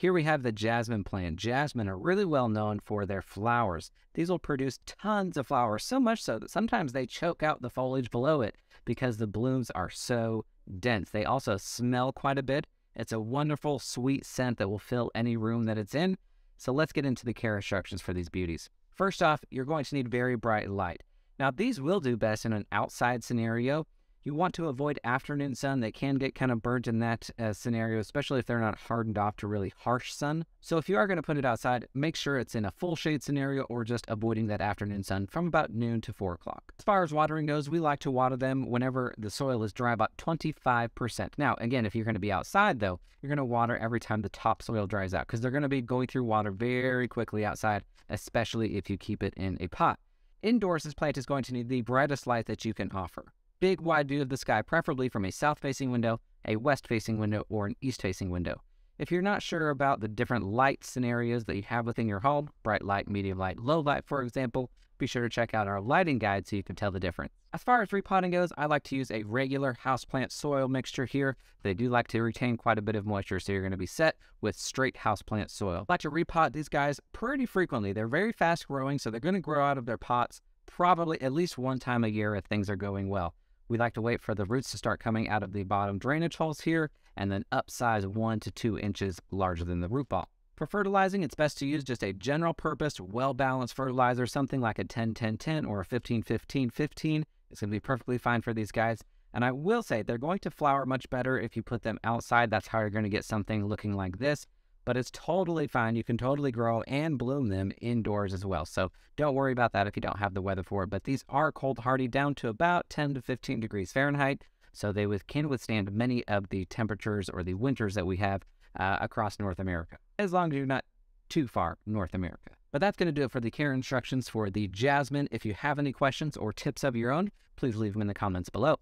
Here we have the jasmine plant. Jasmine are really well known for their flowers. These will produce tons of flowers, so much so that sometimes they choke out the foliage below it because the blooms are so dense. They also smell quite a bit. It's a wonderful, sweet scent that will fill any room that it's in. So let's get into the care instructions for these beauties. First off, you're going to need very bright light. Now, these will do best in an outside scenario, you want to avoid afternoon sun. They can get kind of burnt in that uh, scenario, especially if they're not hardened off to really harsh sun. So if you are going to put it outside, make sure it's in a full shade scenario or just avoiding that afternoon sun from about noon to 4 o'clock. As far as watering goes, we like to water them whenever the soil is dry, about 25%. Now, again, if you're going to be outside, though, you're going to water every time the topsoil dries out because they're going to be going through water very quickly outside, especially if you keep it in a pot. Indoors, this plant is going to need the brightest light that you can offer big wide view of the sky, preferably from a south facing window, a west facing window, or an east facing window. If you're not sure about the different light scenarios that you have within your home, bright light, medium light, low light, for example, be sure to check out our lighting guide so you can tell the difference. As far as repotting goes, I like to use a regular houseplant soil mixture here. They do like to retain quite a bit of moisture, so you're going to be set with straight houseplant soil. I like to repot these guys pretty frequently. They're very fast growing, so they're going to grow out of their pots probably at least one time a year if things are going well. We like to wait for the roots to start coming out of the bottom drainage holes here and then upsize one to two inches larger than the root ball. For fertilizing, it's best to use just a general purpose, well balanced fertilizer, something like a 10 10 10 or a 15 15 15. It's going to be perfectly fine for these guys. And I will say they're going to flower much better if you put them outside. That's how you're going to get something looking like this but it's totally fine. You can totally grow and bloom them indoors as well. So don't worry about that if you don't have the weather for it. But these are cold hardy down to about 10 to 15 degrees Fahrenheit. So they can withstand many of the temperatures or the winters that we have uh, across North America, as long as you're not too far North America. But that's going to do it for the care instructions for the Jasmine. If you have any questions or tips of your own, please leave them in the comments below.